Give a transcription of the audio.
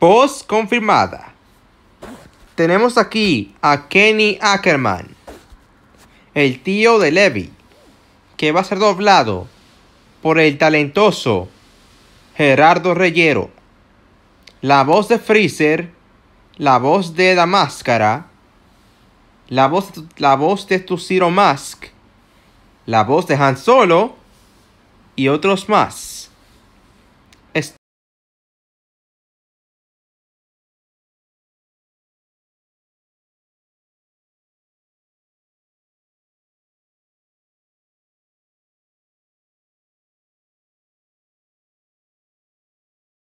Voz confirmada. Tenemos aquí a Kenny Ackerman, el tío de Levi, que va a ser doblado por el talentoso Gerardo Reyero. La voz de Freezer, la voz de Damascara, la voz, la voz de Tuxedo Mask, la voz de Han Solo y otros más.